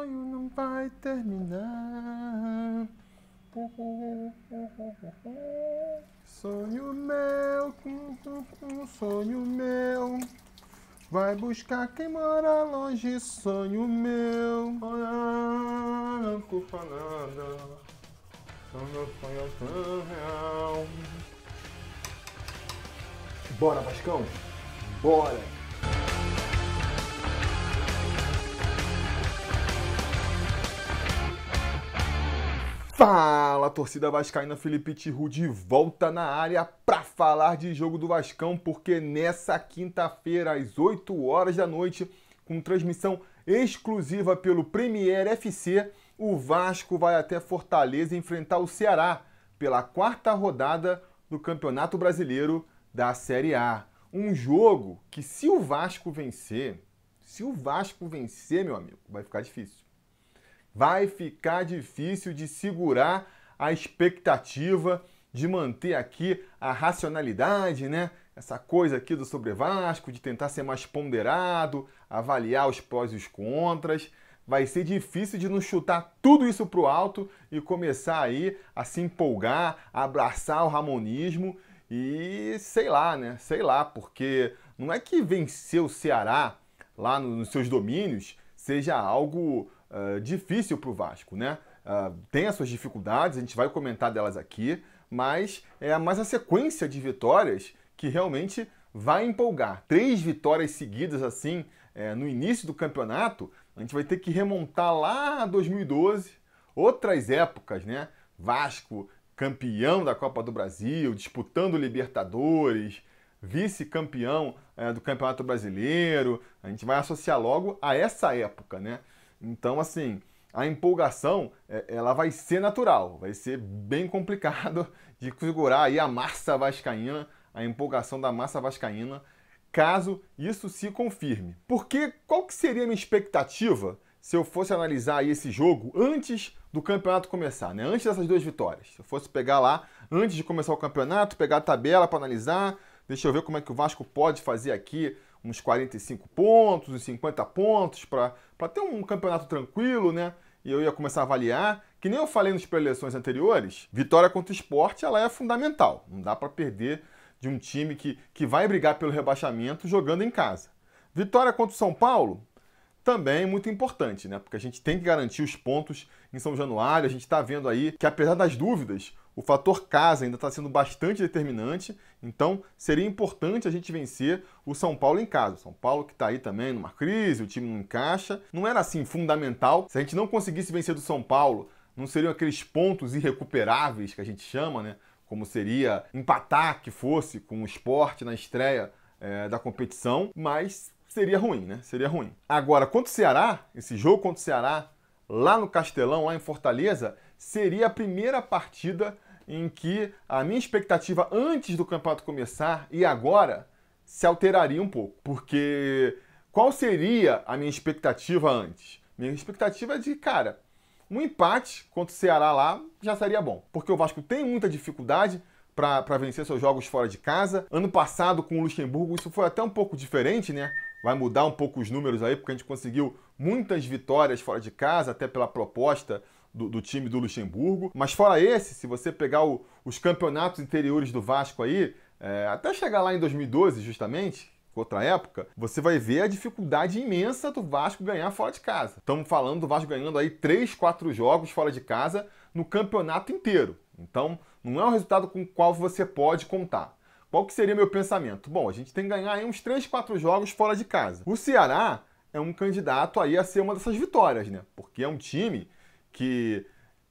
sonho não vai terminar. Sonho meu, sonho meu. Vai buscar quem mora longe, sonho meu. Não culpa nada, são meu sonho tão real. Bora, Vascão! Bora! Fala, torcida vascaína, Felipe Tiru de volta na área para falar de jogo do Vascão, porque nessa quinta-feira às 8 horas da noite, com transmissão exclusiva pelo Premier FC, o Vasco vai até Fortaleza enfrentar o Ceará pela quarta rodada do Campeonato Brasileiro da Série A. Um jogo que se o Vasco vencer, se o Vasco vencer, meu amigo, vai ficar difícil vai ficar difícil de segurar a expectativa de manter aqui a racionalidade, né? Essa coisa aqui do sobre Vasco, de tentar ser mais ponderado, avaliar os prós e os contras. Vai ser difícil de não chutar tudo isso pro alto e começar aí a se empolgar, a abraçar o ramonismo e sei lá, né? Sei lá, porque não é que vencer o Ceará lá nos seus domínios seja algo ah, difícil para o Vasco, né? Uh, tem as suas dificuldades, a gente vai comentar delas aqui, mas é mais a sequência de vitórias que realmente vai empolgar. Três vitórias seguidas assim é, no início do campeonato, a gente vai ter que remontar lá a 2012, outras épocas, né? Vasco campeão da Copa do Brasil, disputando Libertadores, vice-campeão é, do Campeonato Brasileiro. A gente vai associar logo a essa época, né? Então, assim, a empolgação, é, ela vai ser natural, vai ser bem complicado de segurar aí a massa vascaína, a empolgação da massa vascaína, caso isso se confirme. Porque qual que seria a minha expectativa se eu fosse analisar aí esse jogo antes do campeonato começar, né? Antes dessas duas vitórias. Se eu fosse pegar lá antes de começar o campeonato, pegar a tabela para analisar, deixa eu ver como é que o Vasco pode fazer aqui uns 45 pontos, uns 50 pontos, para ter um campeonato tranquilo, né? E eu ia começar a avaliar. Que nem eu falei nas preleções anteriores, vitória contra o esporte ela é fundamental. Não dá para perder de um time que, que vai brigar pelo rebaixamento jogando em casa. Vitória contra o São Paulo também muito importante, né? Porque a gente tem que garantir os pontos em São Januário. A gente está vendo aí que, apesar das dúvidas, o fator casa ainda está sendo bastante determinante, então seria importante a gente vencer o São Paulo em casa. O São Paulo que está aí também numa crise, o time não encaixa. Não era assim fundamental. Se a gente não conseguisse vencer do São Paulo, não seriam aqueles pontos irrecuperáveis que a gente chama, né? Como seria empatar que fosse com o esporte na estreia é, da competição, mas seria ruim, né? Seria ruim. Agora, contra o Ceará, esse jogo contra o Ceará, lá no Castelão, lá em Fortaleza, seria a primeira partida em que a minha expectativa antes do campeonato começar e agora se alteraria um pouco. Porque qual seria a minha expectativa antes? Minha expectativa é de, cara, um empate contra o Ceará lá já seria bom. Porque o Vasco tem muita dificuldade para vencer seus jogos fora de casa. Ano passado, com o Luxemburgo, isso foi até um pouco diferente, né? Vai mudar um pouco os números aí, porque a gente conseguiu muitas vitórias fora de casa, até pela proposta do, do time do Luxemburgo. Mas fora esse, se você pegar o, os campeonatos interiores do Vasco aí, é, até chegar lá em 2012, justamente, outra época, você vai ver a dificuldade imensa do Vasco ganhar fora de casa. Estamos falando do Vasco ganhando aí 3, 4 jogos fora de casa no campeonato inteiro. Então, não é um resultado com o qual você pode contar. Qual que seria meu pensamento? Bom, a gente tem que ganhar aí uns 3, 4 jogos fora de casa. O Ceará é um candidato aí a ser uma dessas vitórias, né? Porque é um time que,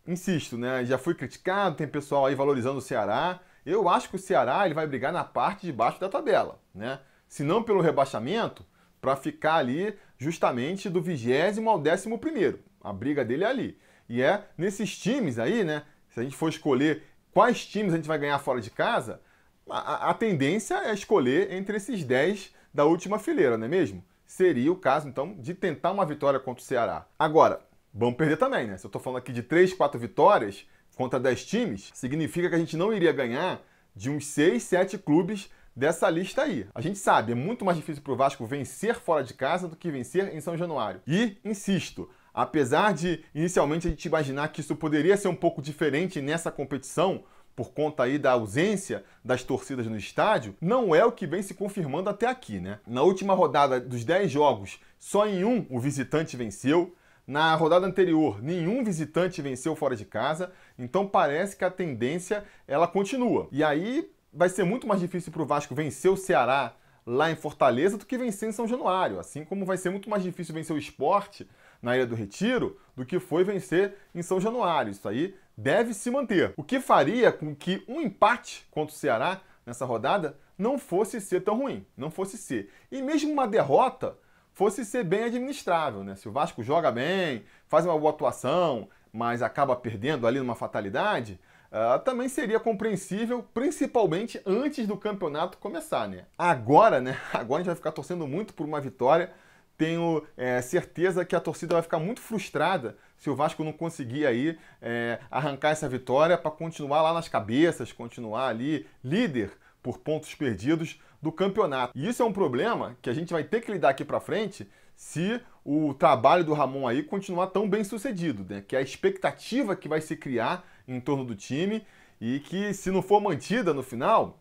insisto, né, já foi criticado, tem pessoal aí valorizando o Ceará. Eu acho que o Ceará ele vai brigar na parte de baixo da tabela, né? Se não pelo rebaixamento, para ficar ali justamente do vigésimo ao décimo primeiro. A briga dele é ali. E é nesses times aí, né? Se a gente for escolher quais times a gente vai ganhar fora de casa, a, a tendência é escolher entre esses 10 da última fileira, não é mesmo? Seria o caso, então, de tentar uma vitória contra o Ceará. Agora, vamos perder também, né? Se eu tô falando aqui de 3, 4 vitórias contra 10 times, significa que a gente não iria ganhar de uns 6, 7 clubes dessa lista aí. A gente sabe, é muito mais difícil pro Vasco vencer fora de casa do que vencer em São Januário. E, insisto, apesar de inicialmente a gente imaginar que isso poderia ser um pouco diferente nessa competição, por conta aí da ausência das torcidas no estádio, não é o que vem se confirmando até aqui, né? Na última rodada dos 10 jogos, só em um o visitante venceu, na rodada anterior, nenhum visitante venceu fora de casa, então parece que a tendência ela continua. E aí vai ser muito mais difícil para o Vasco vencer o Ceará lá em Fortaleza do que vencer em São Januário, assim como vai ser muito mais difícil vencer o esporte na Ilha do Retiro do que foi vencer em São Januário. Isso aí deve se manter. O que faria com que um empate contra o Ceará nessa rodada não fosse ser tão ruim, não fosse ser. E mesmo uma derrota fosse ser bem administrável, né? Se o Vasco joga bem, faz uma boa atuação, mas acaba perdendo ali numa fatalidade, uh, também seria compreensível, principalmente antes do campeonato começar, né? Agora, né? Agora a gente vai ficar torcendo muito por uma vitória. Tenho é, certeza que a torcida vai ficar muito frustrada se o Vasco não conseguir aí é, arrancar essa vitória para continuar lá nas cabeças, continuar ali líder por pontos perdidos do campeonato. E isso é um problema que a gente vai ter que lidar aqui para frente se o trabalho do Ramon aí continuar tão bem sucedido, né? Que é a expectativa que vai se criar em torno do time e que se não for mantida no final,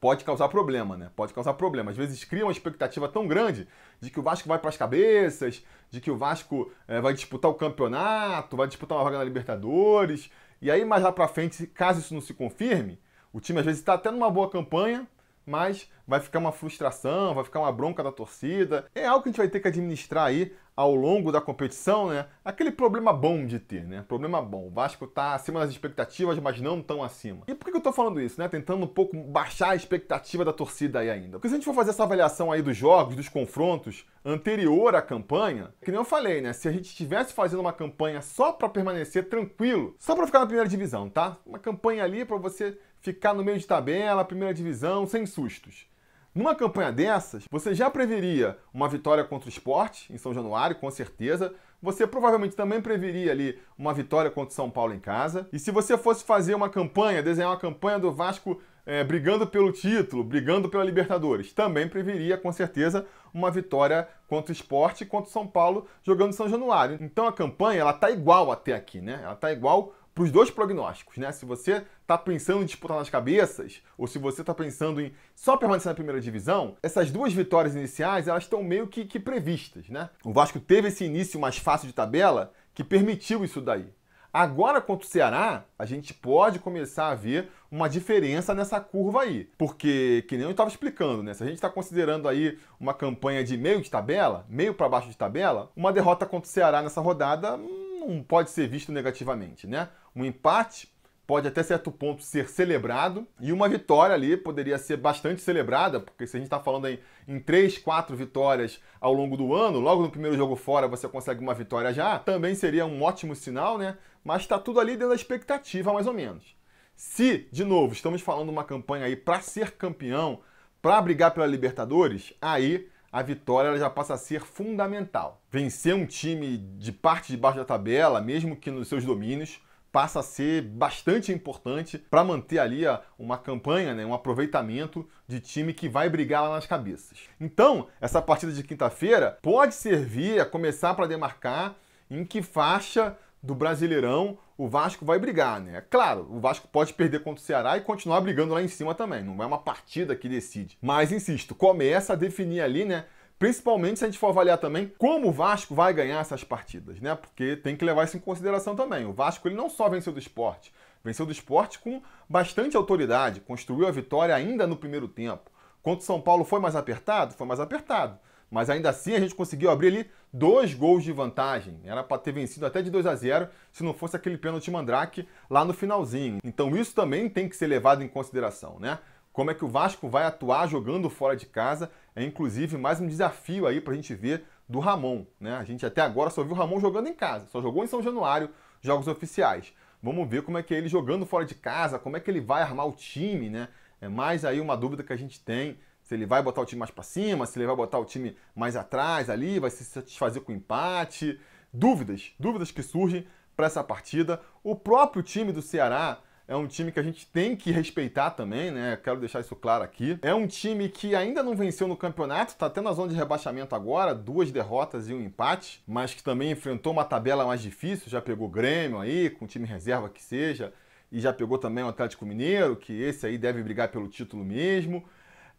pode causar problema, né? Pode causar problema. Às vezes cria uma expectativa tão grande de que o Vasco vai para as cabeças, de que o Vasco é, vai disputar o campeonato, vai disputar uma vaga na Libertadores. E aí, mais lá para frente, caso isso não se confirme, o time às vezes está até numa boa campanha, mas vai ficar uma frustração, vai ficar uma bronca da torcida. É algo que a gente vai ter que administrar aí ao longo da competição, né? Aquele problema bom de ter, né? Problema bom. O Vasco tá acima das expectativas, mas não tão acima. E por que eu tô falando isso, né? Tentando um pouco baixar a expectativa da torcida aí ainda. Porque se a gente for fazer essa avaliação aí dos jogos, dos confrontos anterior à campanha, que nem eu falei, né? Se a gente estivesse fazendo uma campanha só para permanecer tranquilo, só para ficar na primeira divisão, tá? Uma campanha ali para você ficar no meio de tabela, primeira divisão, sem sustos. Numa campanha dessas, você já preveria uma vitória contra o esporte em São Januário, com certeza. Você provavelmente também preveria ali uma vitória contra o São Paulo em casa. E se você fosse fazer uma campanha, desenhar uma campanha do Vasco é, brigando pelo título, brigando pela Libertadores, também preveria com certeza uma vitória contra o esporte e contra o São Paulo jogando em São Januário. Então a campanha ela tá igual até aqui, né? Ela tá igual para os dois prognósticos, né? Se você está pensando em disputar nas cabeças, ou se você está pensando em só permanecer na primeira divisão, essas duas vitórias iniciais elas estão meio que, que previstas, né? O Vasco teve esse início mais fácil de tabela que permitiu isso daí. Agora, contra o Ceará, a gente pode começar a ver uma diferença nessa curva aí. Porque, que nem eu estava explicando, né? Se a gente está considerando aí uma campanha de meio de tabela, meio para baixo de tabela, uma derrota contra o Ceará nessa rodada hum, não pode ser visto negativamente, né? Um empate pode até certo ponto ser celebrado e uma vitória ali poderia ser bastante celebrada, porque se a gente está falando em, em três, quatro vitórias ao longo do ano, logo no primeiro jogo fora você consegue uma vitória já, também seria um ótimo sinal, né? Mas está tudo ali dentro da expectativa, mais ou menos. Se, de novo, estamos falando uma campanha aí para ser campeão, para brigar pela Libertadores, aí a vitória já passa a ser fundamental. Vencer um time de parte de baixo da tabela, mesmo que nos seus domínios, passa a ser bastante importante para manter ali uma campanha, né, um aproveitamento de time que vai brigar lá nas cabeças. Então, essa partida de quinta-feira pode servir a começar para demarcar em que faixa do Brasileirão o Vasco vai brigar, né? É claro, o Vasco pode perder contra o Ceará e continuar brigando lá em cima também. Não é uma partida que decide. Mas insisto, começa a definir ali, né? Principalmente se a gente for avaliar também como o Vasco vai ganhar essas partidas, né? Porque tem que levar isso em consideração também. O Vasco ele não só venceu do esporte, venceu do esporte com bastante autoridade, construiu a vitória ainda no primeiro tempo. Quanto o São Paulo foi mais apertado? Foi mais apertado. Mas ainda assim a gente conseguiu abrir ali dois gols de vantagem. Era para ter vencido até de 2 a 0 se não fosse aquele pênalti Mandrake lá no finalzinho. Então isso também tem que ser levado em consideração, né? Como é que o Vasco vai atuar jogando fora de casa é inclusive mais um desafio aí para a gente ver do Ramon. Né? A gente até agora só viu o Ramon jogando em casa, só jogou em São Januário jogos oficiais. Vamos ver como é que é ele jogando fora de casa, como é que ele vai armar o time, né? É mais aí uma dúvida que a gente tem, se ele vai botar o time mais para cima, se ele vai botar o time mais atrás ali, vai se satisfazer com o empate. Dúvidas, dúvidas que surgem para essa partida. O próprio time do Ceará é um time que a gente tem que respeitar também, né? Quero deixar isso claro aqui. É um time que ainda não venceu no campeonato, tá até na zona de rebaixamento agora, duas derrotas e um empate, mas que também enfrentou uma tabela mais difícil, já pegou Grêmio aí, com time reserva que seja, e já pegou também o Atlético Mineiro, que esse aí deve brigar pelo título mesmo.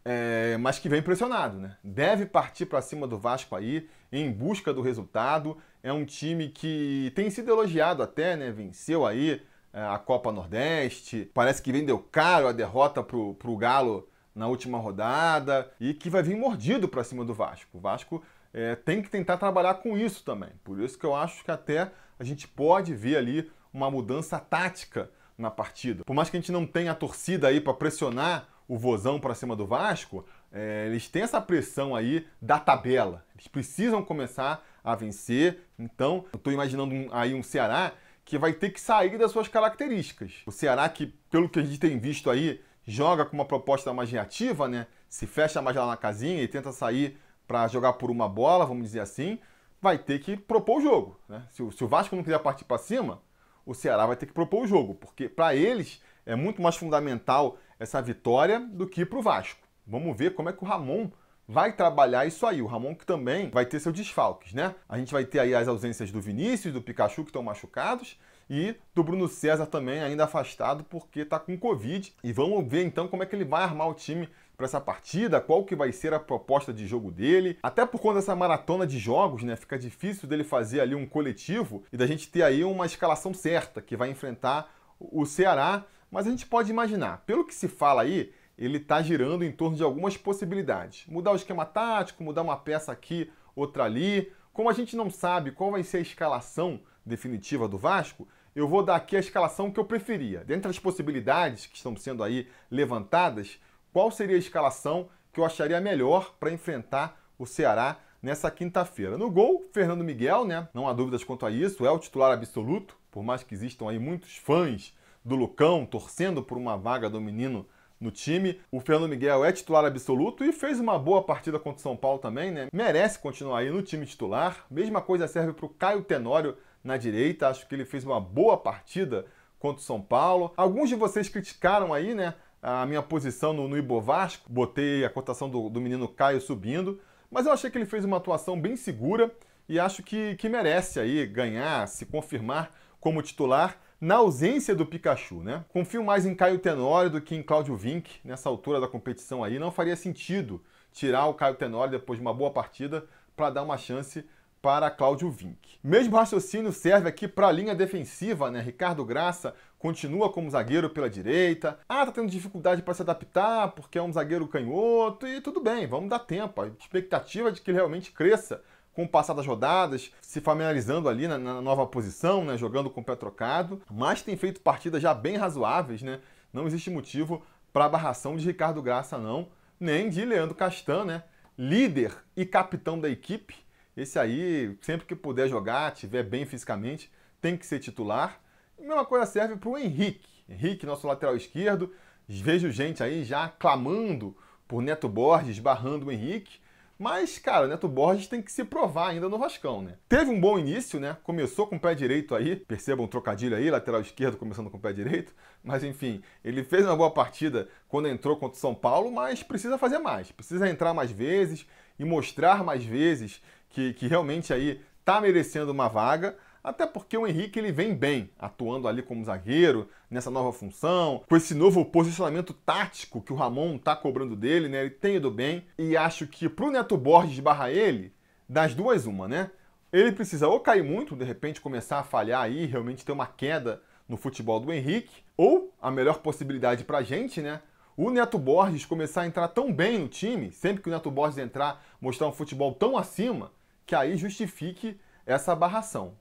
É, mas que vem pressionado, né? Deve partir para cima do Vasco aí em busca do resultado. É um time que tem sido elogiado até, né? Venceu aí é, a Copa Nordeste. Parece que vendeu caro a derrota para o Galo na última rodada e que vai vir mordido para cima do Vasco. O Vasco é, tem que tentar trabalhar com isso também. Por isso que eu acho que até a gente pode ver ali uma mudança tática na partida. Por mais que a gente não tenha a torcida aí para pressionar o Vozão para cima do Vasco, é, eles têm essa pressão aí da tabela. Eles precisam começar a vencer. Então, eu estou imaginando um, aí um Ceará que vai ter que sair das suas características. O Ceará, que pelo que a gente tem visto aí, joga com uma proposta mais reativa, né? Se fecha mais lá na casinha e tenta sair para jogar por uma bola, vamos dizer assim, vai ter que propor o jogo. Né? Se, se o Vasco não quiser partir para cima, o Ceará vai ter que propor o jogo, porque para eles é muito mais fundamental essa vitória do que para o Vasco. Vamos ver como é que o Ramon vai trabalhar isso aí. O Ramon que também vai ter seus desfalques, né? A gente vai ter aí as ausências do Vinícius, do Pikachu que estão machucados e do Bruno César também ainda afastado porque está com Covid. E vamos ver então como é que ele vai armar o time para essa partida, qual que vai ser a proposta de jogo dele. Até por conta dessa maratona de jogos, né, fica difícil dele fazer ali um coletivo e da gente ter aí uma escalação certa que vai enfrentar o Ceará, mas a gente pode imaginar. Pelo que se fala aí, ele está girando em torno de algumas possibilidades. Mudar o esquema tático, mudar uma peça aqui, outra ali. Como a gente não sabe qual vai ser a escalação definitiva do Vasco, eu vou dar aqui a escalação que eu preferia. Dentre as possibilidades que estão sendo aí levantadas, qual seria a escalação que eu acharia melhor para enfrentar o Ceará nessa quinta-feira? No gol, Fernando Miguel, né? Não há dúvidas quanto a isso, é o titular absoluto, por mais que existam aí muitos fãs do Lucão torcendo por uma vaga do menino no time. O Fernando Miguel é titular absoluto e fez uma boa partida contra o São Paulo também, né? Merece continuar aí no time titular. Mesma coisa serve para o Caio Tenório na direita. Acho que ele fez uma boa partida contra o São Paulo. Alguns de vocês criticaram aí, né? A minha posição no, no Vasco. Botei a cotação do, do menino Caio subindo. Mas eu achei que ele fez uma atuação bem segura e acho que, que merece aí ganhar, se confirmar como titular na ausência do Pikachu, né? Confio mais em Caio Tenório do que em Cláudio Vink nessa altura da competição aí. Não faria sentido tirar o Caio Tenório depois de uma boa partida para dar uma chance para Cláudio Vink. Mesmo raciocínio serve aqui para a linha defensiva, né? Ricardo Graça continua como zagueiro pela direita. Ah, tá tendo dificuldade para se adaptar porque é um zagueiro canhoto e tudo bem, vamos dar tempo. A expectativa é de que ele realmente cresça com o passar das rodadas, se familiarizando ali na, na nova posição, né, jogando com o pé trocado, mas tem feito partidas já bem razoáveis, né? Não existe motivo para barração de Ricardo Graça, não, nem de Leandro Castan, né? Líder e capitão da equipe. Esse aí, sempre que puder jogar, tiver bem fisicamente, tem que ser titular. E mesma coisa serve para o Henrique. Henrique, nosso lateral esquerdo. Vejo gente aí já clamando por Neto Borges, barrando o Henrique. Mas, cara, o Neto Borges tem que se provar ainda no Vascão, né? Teve um bom início, né? Começou com o pé direito aí, percebam um trocadilho aí, lateral esquerdo começando com o pé direito. Mas, enfim, ele fez uma boa partida quando entrou contra o São Paulo, mas precisa fazer mais. Precisa entrar mais vezes e mostrar mais vezes que, que realmente aí tá merecendo uma vaga. Até porque o Henrique ele vem bem, atuando ali como zagueiro, nessa nova função, com esse novo posicionamento tático que o Ramon tá cobrando dele, né? Ele tem ido bem. E acho que pro Neto Borges barra ele, das duas, uma, né? Ele precisa ou cair muito, de repente começar a falhar aí, realmente ter uma queda no futebol do Henrique, ou a melhor possibilidade pra gente, né? o Neto Borges começar a entrar tão bem no time, sempre que o Neto Borges entrar, mostrar um futebol tão acima, que aí justifique essa barração.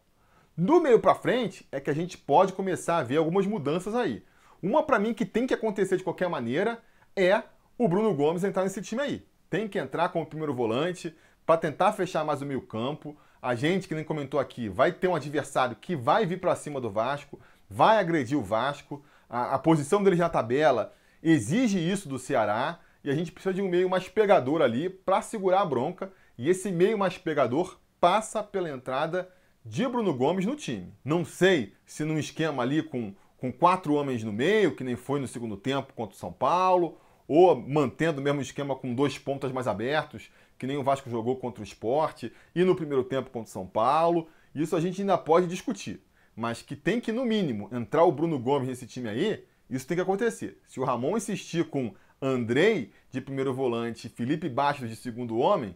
Do meio para frente é que a gente pode começar a ver algumas mudanças aí. Uma para mim que tem que acontecer de qualquer maneira é o Bruno Gomes entrar nesse time aí. Tem que entrar como primeiro volante para tentar fechar mais o meio-campo. A gente que nem comentou aqui, vai ter um adversário que vai vir para cima do Vasco, vai agredir o Vasco. A, a posição dele na tabela tá exige isso do Ceará e a gente precisa de um meio mais pegador ali para segurar a bronca. E esse meio mais pegador passa pela entrada de Bruno Gomes no time. Não sei se num esquema ali com, com quatro homens no meio, que nem foi no segundo tempo contra o São Paulo, ou mantendo o mesmo esquema com dois pontas mais abertos, que nem o Vasco jogou contra o esporte, e no primeiro tempo contra o São Paulo. Isso a gente ainda pode discutir. Mas que tem que, no mínimo, entrar o Bruno Gomes nesse time aí, isso tem que acontecer. Se o Ramon insistir com Andrei de primeiro volante, Felipe Bastos de segundo homem,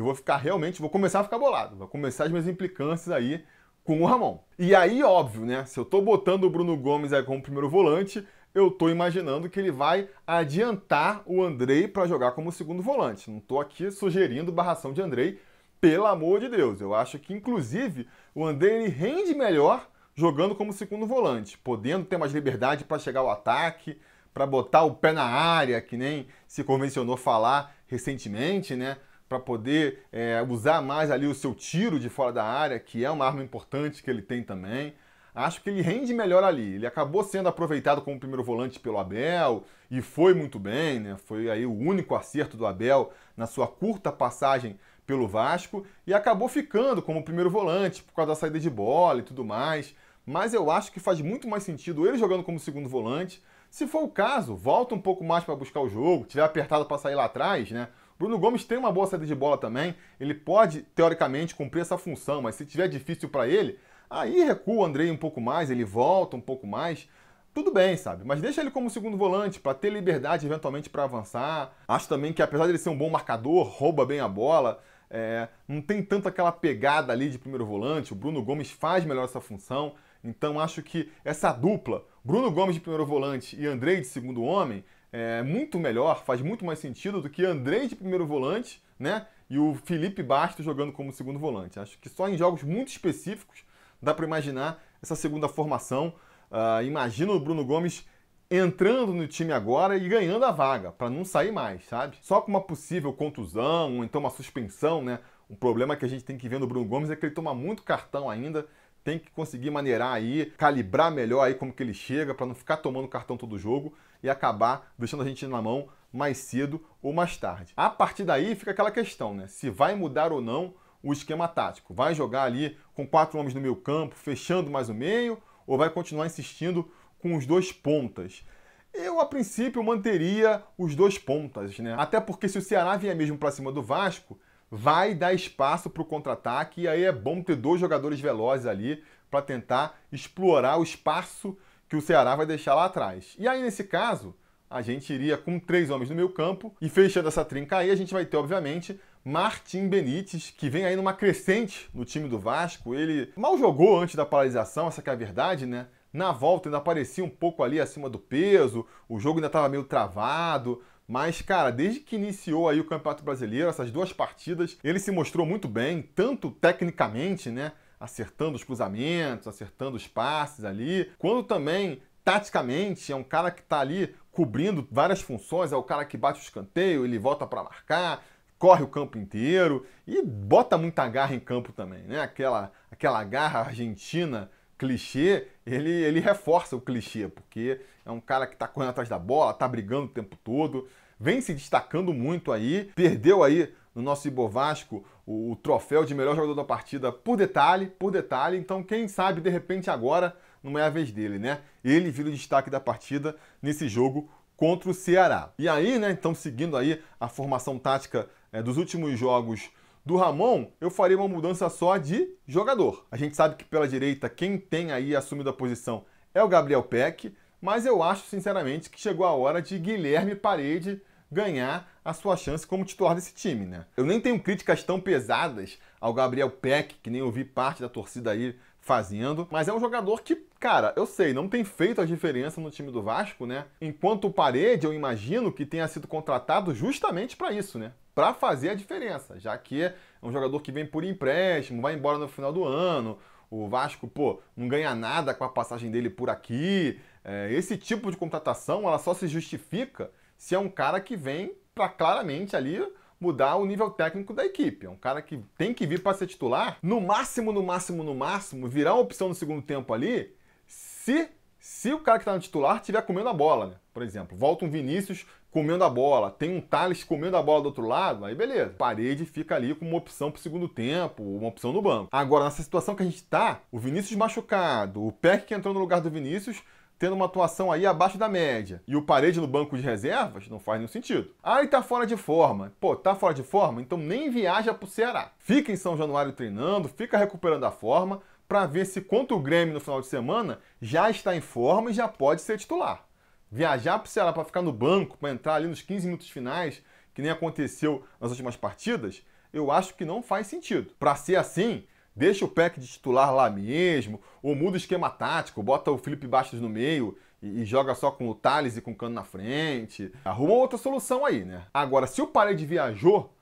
eu vou ficar realmente, vou começar a ficar bolado, vou começar as minhas implicâncias aí com o Ramon. E aí, óbvio, né? Se eu tô botando o Bruno Gomes aí como primeiro volante, eu tô imaginando que ele vai adiantar o Andrei para jogar como segundo volante. Não tô aqui sugerindo barração de Andrei, pelo amor de Deus. Eu acho que, inclusive, o Andrei ele rende melhor jogando como segundo volante, podendo ter mais liberdade para chegar ao ataque, para botar o pé na área, que nem se convencionou falar recentemente, né? para poder é, usar mais ali o seu tiro de fora da área, que é uma arma importante que ele tem também. Acho que ele rende melhor ali. Ele acabou sendo aproveitado como primeiro volante pelo Abel e foi muito bem, né? Foi aí o único acerto do Abel na sua curta passagem pelo Vasco e acabou ficando como primeiro volante por causa da saída de bola e tudo mais. Mas eu acho que faz muito mais sentido ele jogando como segundo volante. Se for o caso, volta um pouco mais para buscar o jogo, tiver apertado para sair lá atrás, né? Bruno Gomes tem uma boa saída de bola também, ele pode, teoricamente, cumprir essa função, mas se tiver difícil para ele, aí recua o Andrei um pouco mais, ele volta um pouco mais. Tudo bem, sabe? Mas deixa ele como segundo volante para ter liberdade eventualmente para avançar. Acho também que apesar dele ser um bom marcador, rouba bem a bola, é, não tem tanto aquela pegada ali de primeiro volante. O Bruno Gomes faz melhor essa função. Então acho que essa dupla, Bruno Gomes de primeiro volante e Andrei de segundo homem, é muito melhor, faz muito mais sentido do que Andrei de primeiro volante, né? E o Felipe Bastos jogando como segundo volante. Acho que só em jogos muito específicos dá para imaginar essa segunda formação. Uh, imagino o Bruno Gomes entrando no time agora e ganhando a vaga, para não sair mais, sabe? Só com uma possível contusão, ou então uma suspensão, né? Um problema que a gente tem que ver no Bruno Gomes é que ele toma muito cartão ainda, tem que conseguir maneirar aí, calibrar melhor aí como que ele chega, para não ficar tomando cartão todo jogo e acabar deixando a gente na mão mais cedo ou mais tarde. A partir daí fica aquela questão, né? Se vai mudar ou não o esquema tático. Vai jogar ali com quatro homens no meio campo, fechando mais o meio, ou vai continuar insistindo com os dois pontas? Eu, a princípio, manteria os dois pontas, né? Até porque se o Ceará vier mesmo para cima do Vasco, vai dar espaço para o contra-ataque e aí é bom ter dois jogadores velozes ali para tentar explorar o espaço que o Ceará vai deixar lá atrás. E aí, nesse caso, a gente iria com três homens no meio campo e fechando essa trinca aí, a gente vai ter, obviamente, Martim Benítez, que vem aí numa crescente no time do Vasco. Ele mal jogou antes da paralisação, essa que é a verdade, né? Na volta ainda aparecia um pouco ali acima do peso, o jogo ainda estava meio travado, mas, cara, desde que iniciou aí o Campeonato Brasileiro, essas duas partidas, ele se mostrou muito bem, tanto tecnicamente, né? acertando os cruzamentos, acertando os passes ali, quando também taticamente é um cara que está ali cobrindo várias funções, é o cara que bate o escanteio, ele volta para marcar, corre o campo inteiro e bota muita garra em campo também, né? Aquela aquela garra argentina clichê, ele, ele reforça o clichê, porque é um cara que está correndo atrás da bola, está brigando o tempo todo, vem se destacando muito aí, perdeu aí no nosso Ibovasco o, troféu de melhor jogador da partida por detalhe, por detalhe. Então, quem sabe, de repente, agora não é a vez dele, né? Ele vira o destaque da partida nesse jogo contra o Ceará. E aí, né, então seguindo aí a formação tática é, dos últimos jogos do Ramon, eu farei uma mudança só de jogador. A gente sabe que pela direita quem tem aí assumido a posição é o Gabriel Peck, mas eu acho sinceramente que chegou a hora de Guilherme Parede ganhar a sua chance como titular desse time, né? Eu nem tenho críticas tão pesadas ao Gabriel Peck, que nem ouvi parte da torcida aí fazendo, mas é um jogador que, cara, eu sei, não tem feito a diferença no time do Vasco, né? Enquanto o Parede, eu imagino que tenha sido contratado justamente para isso, né? Para fazer a diferença, já que é um jogador que vem por empréstimo, vai embora no final do ano, o Vasco, pô, não ganha nada com a passagem dele por aqui. É, esse tipo de contratação, ela só se justifica se é um cara que vem para claramente ali mudar o nível técnico da equipe. É um cara que tem que vir para ser titular, no máximo, no máximo, no máximo, virar uma opção no segundo tempo ali, se se o cara que está no titular estiver comendo a bola, né? Por exemplo, volta um Vinícius comendo a bola, tem um Thales comendo a bola do outro lado, aí beleza. Parede fica ali com uma opção para o segundo tempo, uma opção no banco. Agora, nessa situação que a gente tá, o Vinícius machucado, o Peck que entrou no lugar do Vinícius, tendo uma atuação aí abaixo da média, e o parede no banco de reservas, não faz nenhum sentido. Ah, e tá fora de forma. Pô, tá fora de forma? Então nem viaja pro Ceará. Fica em São Januário treinando, fica recuperando a forma, para ver se contra o Grêmio no final de semana já está em forma e já pode ser titular. Viajar pro Ceará para ficar no banco, para entrar ali nos 15 minutos finais, que nem aconteceu nas últimas partidas, eu acho que não faz sentido. Para ser assim, Deixa o pack de titular lá mesmo, ou muda o esquema tático, bota o Felipe Bastos no meio e, e joga só com o Thales e com o Cano na frente. Arruma outra solução aí, né? Agora, se o Parede viajou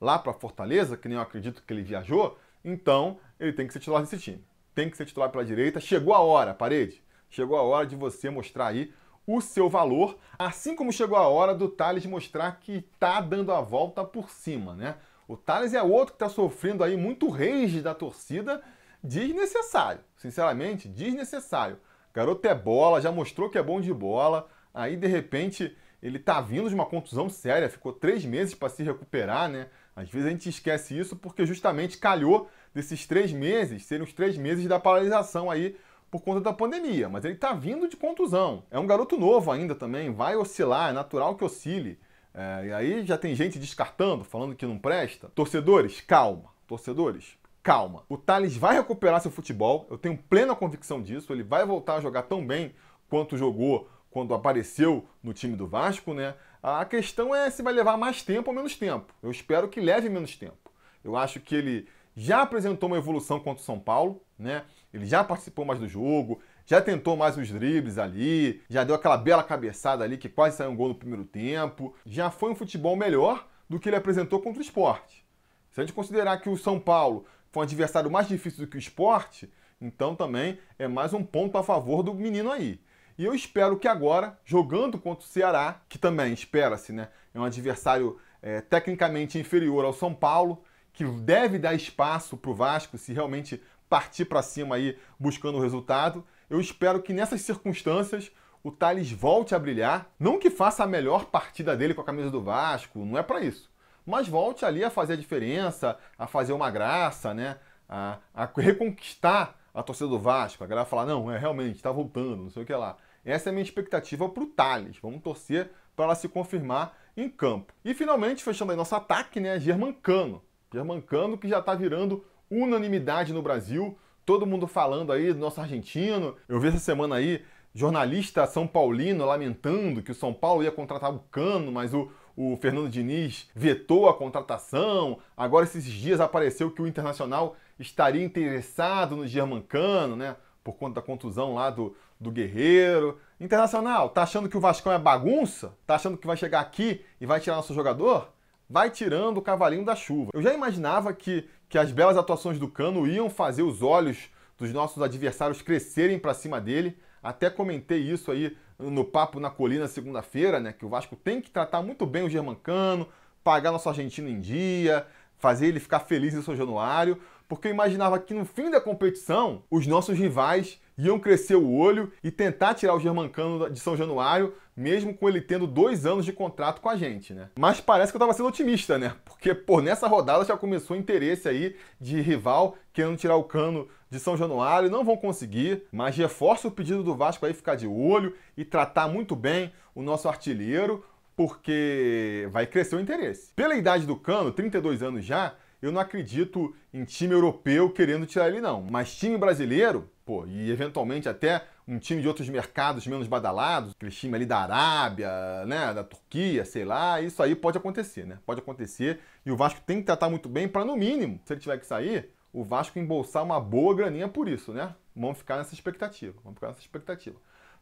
lá para Fortaleza, que nem eu acredito que ele viajou, então ele tem que ser titular desse time. Tem que ser titular pela direita. Chegou a hora, Parede. Chegou a hora de você mostrar aí o seu valor, assim como chegou a hora do Thales mostrar que tá dando a volta por cima, né? O Thales é outro que está sofrendo aí muito rage da torcida, desnecessário, sinceramente, desnecessário. Garoto é bola, já mostrou que é bom de bola, aí de repente ele tá vindo de uma contusão séria, ficou três meses para se recuperar, né? Às vezes a gente esquece isso porque justamente calhou desses três meses serem os três meses da paralisação aí por conta da pandemia. Mas ele tá vindo de contusão. É um garoto novo ainda também, vai oscilar, é natural que oscile. É, e aí já tem gente descartando, falando que não presta. Torcedores, calma. Torcedores, calma. O Thales vai recuperar seu futebol, eu tenho plena convicção disso. Ele vai voltar a jogar tão bem quanto jogou quando apareceu no time do Vasco, né? A questão é se vai levar mais tempo ou menos tempo. Eu espero que leve menos tempo. Eu acho que ele já apresentou uma evolução contra o São Paulo, né? Ele já participou mais do jogo, já tentou mais uns dribles ali, já deu aquela bela cabeçada ali que quase saiu um gol no primeiro tempo. Já foi um futebol melhor do que ele apresentou contra o esporte. Se a gente considerar que o São Paulo foi um adversário mais difícil do que o esporte, então também é mais um ponto a favor do menino aí. E eu espero que agora, jogando contra o Ceará, que também espera-se, né? É um adversário é, tecnicamente inferior ao São Paulo, que deve dar espaço para o Vasco se realmente partir para cima aí buscando o resultado. Eu espero que nessas circunstâncias o Thales volte a brilhar. Não que faça a melhor partida dele com a camisa do Vasco, não é para isso. Mas volte ali a fazer a diferença, a fazer uma graça, né? A, a reconquistar a torcida do Vasco. A galera falar, não, é realmente, está voltando, não sei o que lá. Essa é a minha expectativa para o Thales. Vamos torcer para ela se confirmar em campo. E finalmente, fechando aí nosso ataque, né? Germancano. Germancano que já está virando unanimidade no Brasil todo mundo falando aí do nosso argentino. Eu vi essa semana aí jornalista São Paulino lamentando que o São Paulo ia contratar o Cano, mas o, o Fernando Diniz vetou a contratação. Agora, esses dias apareceu que o Internacional estaria interessado no Germancano, né? Por conta da contusão lá do, do Guerreiro. Internacional, tá achando que o Vascão é bagunça? Tá achando que vai chegar aqui e vai tirar nosso jogador? Vai tirando o cavalinho da chuva. Eu já imaginava que, que as belas atuações do Cano iam fazer os olhos dos nossos adversários crescerem para cima dele. Até comentei isso aí no papo na colina segunda-feira, né, que o Vasco tem que tratar muito bem o Germancano, pagar nosso argentino em dia, fazer ele ficar feliz em São Januário, porque eu imaginava que no fim da competição os nossos rivais iam crescer o olho e tentar tirar o Germancano de São Januário mesmo com ele tendo dois anos de contrato com a gente, né? Mas parece que eu tava sendo otimista, né? Porque, pô, nessa rodada já começou interesse aí de rival querendo tirar o cano de São Januário, não vão conseguir, mas reforça o pedido do Vasco aí ficar de olho e tratar muito bem o nosso artilheiro, porque vai crescer o interesse. Pela idade do Cano, 32 anos já, eu não acredito em time europeu querendo tirar ele não, mas time brasileiro, pô, e eventualmente até um time de outros mercados menos badalados, aquele time ali da Arábia, né, da Turquia, sei lá, isso aí pode acontecer, né? Pode acontecer e o Vasco tem que tratar muito bem para no mínimo, se ele tiver que sair, o Vasco embolsar uma boa graninha por isso, né? Vamos ficar nessa expectativa, vamos ficar nessa expectativa.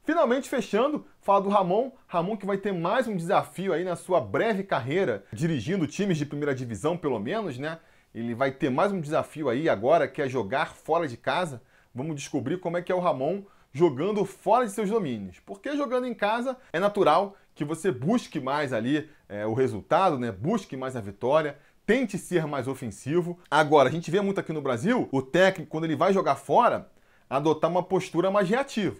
Finalmente fechando, fala do Ramon, Ramon que vai ter mais um desafio aí na sua breve carreira dirigindo times de primeira divisão, pelo menos, né? Ele vai ter mais um desafio aí agora, que é jogar fora de casa. Vamos descobrir como é que é o Ramon jogando fora de seus domínios. Porque jogando em casa é natural que você busque mais ali é, o resultado, né? busque mais a vitória, tente ser mais ofensivo. Agora, a gente vê muito aqui no Brasil o técnico, quando ele vai jogar fora, adotar uma postura mais reativa.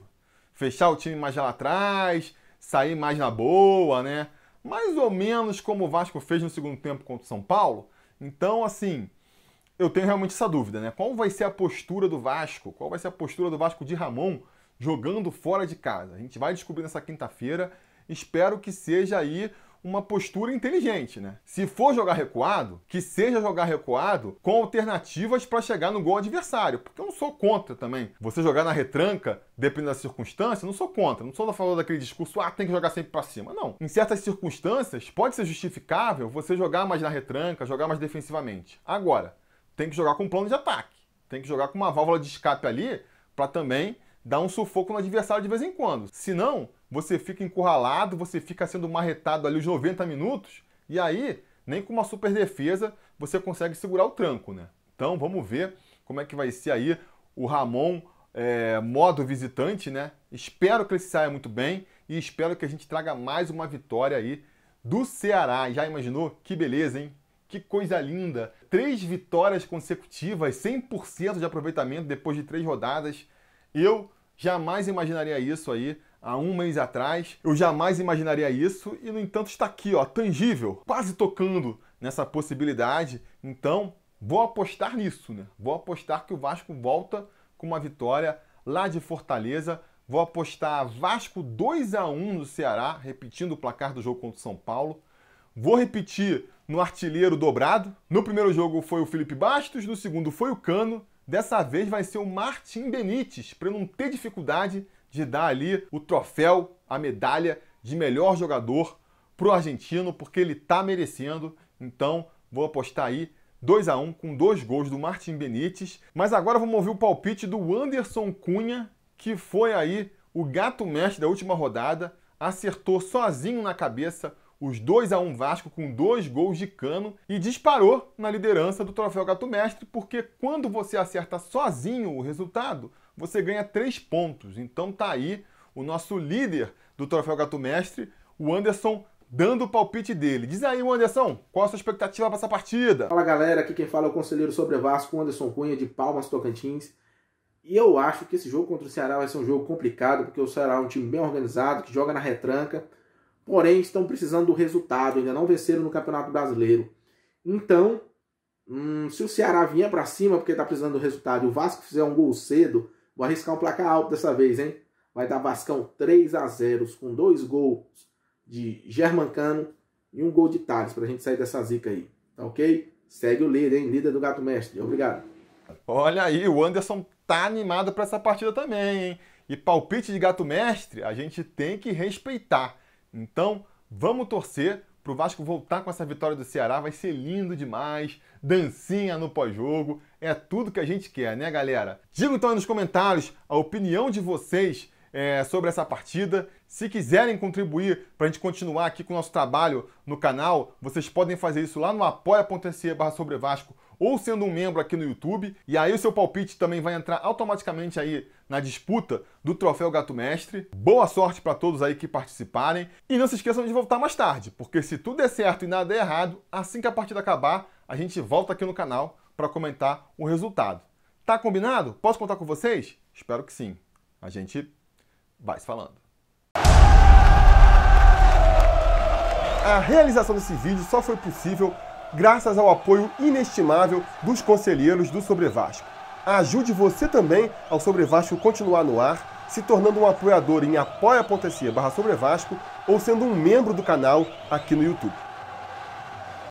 Fechar o time mais lá atrás, sair mais na boa, né? Mais ou menos como o Vasco fez no segundo tempo contra o São Paulo. Então, assim, eu tenho realmente essa dúvida, né? Qual vai ser a postura do Vasco? Qual vai ser a postura do Vasco de Ramon jogando fora de casa. A gente vai descobrir nessa quinta-feira. Espero que seja aí uma postura inteligente, né? Se for jogar recuado, que seja jogar recuado com alternativas para chegar no gol adversário, porque eu não sou contra também. Você jogar na retranca, dependendo da circunstância, não sou contra, não sou da favor daquele discurso, ah, tem que jogar sempre para cima. Não. Em certas circunstâncias, pode ser justificável você jogar mais na retranca, jogar mais defensivamente. Agora, tem que jogar com um plano de ataque, tem que jogar com uma válvula de escape ali para também dá um sufoco no adversário de vez em quando. Se não, você fica encurralado, você fica sendo marretado ali os 90 minutos, e aí, nem com uma super defesa, você consegue segurar o tranco, né? Então, vamos ver como é que vai ser aí o Ramon é, modo visitante, né? Espero que ele saia muito bem e espero que a gente traga mais uma vitória aí do Ceará. Já imaginou? Que beleza, hein? Que coisa linda! Três vitórias consecutivas, 100% de aproveitamento depois de três rodadas. Eu jamais imaginaria isso aí há um mês atrás. Eu jamais imaginaria isso e, no entanto, está aqui, ó, tangível, quase tocando nessa possibilidade. Então, vou apostar nisso, né? Vou apostar que o Vasco volta com uma vitória lá de Fortaleza. Vou apostar Vasco 2 a 1 no Ceará, repetindo o placar do jogo contra o São Paulo. Vou repetir no artilheiro dobrado. No primeiro jogo foi o Felipe Bastos, no segundo foi o Cano Dessa vez vai ser o Martim Benítez, para não ter dificuldade de dar ali o troféu, a medalha de melhor jogador pro argentino, porque ele tá merecendo. Então, vou apostar aí 2 a 1 com dois gols do Martim Benítez. Mas agora vamos ouvir o palpite do Anderson Cunha, que foi aí o gato mestre da última rodada, acertou sozinho na cabeça os 2 a 1 Vasco com dois gols de cano e disparou na liderança do Troféu Gato Mestre, porque quando você acerta sozinho o resultado, você ganha três pontos. Então tá aí o nosso líder do Troféu Gato Mestre, o Anderson dando o palpite dele. Diz aí, Anderson, qual a sua expectativa para essa partida? Fala galera, aqui quem fala é o conselheiro sobre Vasco, Anderson Cunha, de Palmas Tocantins. E eu acho que esse jogo contra o Ceará vai ser um jogo complicado, porque o Ceará é um time bem organizado, que joga na retranca porém estão precisando do resultado, ainda não venceram no Campeonato Brasileiro. Então, hum, se o Ceará vinha para cima porque está precisando do resultado e o Vasco fizer um gol cedo, vou arriscar um placar alto dessa vez, hein? Vai dar Vascão 3 a 0 com dois gols de Germancano e um gol de Thales para a gente sair dessa zica aí, tá ok? Segue o líder, hein? Líder do Gato Mestre. Obrigado. Olha aí, o Anderson tá animado para essa partida também, hein? E palpite de Gato Mestre a gente tem que respeitar. Então, vamos torcer para o Vasco voltar com essa vitória do Ceará. Vai ser lindo demais. Dancinha no pós-jogo. É tudo que a gente quer, né, galera? Diga então aí nos comentários a opinião de vocês é, sobre essa partida. Se quiserem contribuir para a gente continuar aqui com o nosso trabalho no canal, vocês podem fazer isso lá no apoia.se barra sobre Vasco ou sendo um membro aqui no YouTube. E aí o seu palpite também vai entrar automaticamente aí na disputa do Troféu Gato Mestre. Boa sorte para todos aí que participarem. E não se esqueçam de voltar mais tarde, porque se tudo der certo e nada der errado, assim que a partida acabar, a gente volta aqui no canal para comentar o resultado. Tá combinado? Posso contar com vocês? Espero que sim. A gente vai se falando. A realização desse vídeo só foi possível graças ao apoio inestimável dos conselheiros do Sobre Vasco. Ajude você também ao Sobre Vasco continuar no ar, se tornando um apoiador em apoia.se barra ou sendo um membro do canal aqui no YouTube.